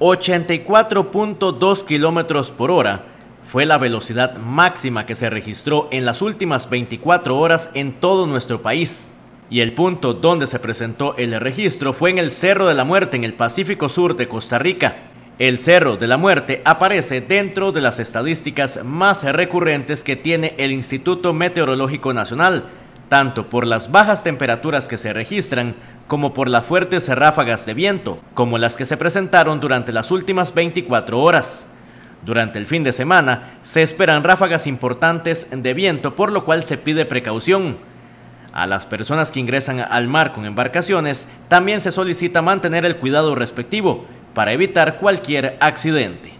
84.2 kilómetros por hora fue la velocidad máxima que se registró en las últimas 24 horas en todo nuestro país. Y el punto donde se presentó el registro fue en el Cerro de la Muerte en el Pacífico Sur de Costa Rica. El Cerro de la Muerte aparece dentro de las estadísticas más recurrentes que tiene el Instituto Meteorológico Nacional, tanto por las bajas temperaturas que se registran como por las fuertes ráfagas de viento, como las que se presentaron durante las últimas 24 horas. Durante el fin de semana se esperan ráfagas importantes de viento, por lo cual se pide precaución. A las personas que ingresan al mar con embarcaciones también se solicita mantener el cuidado respectivo para evitar cualquier accidente.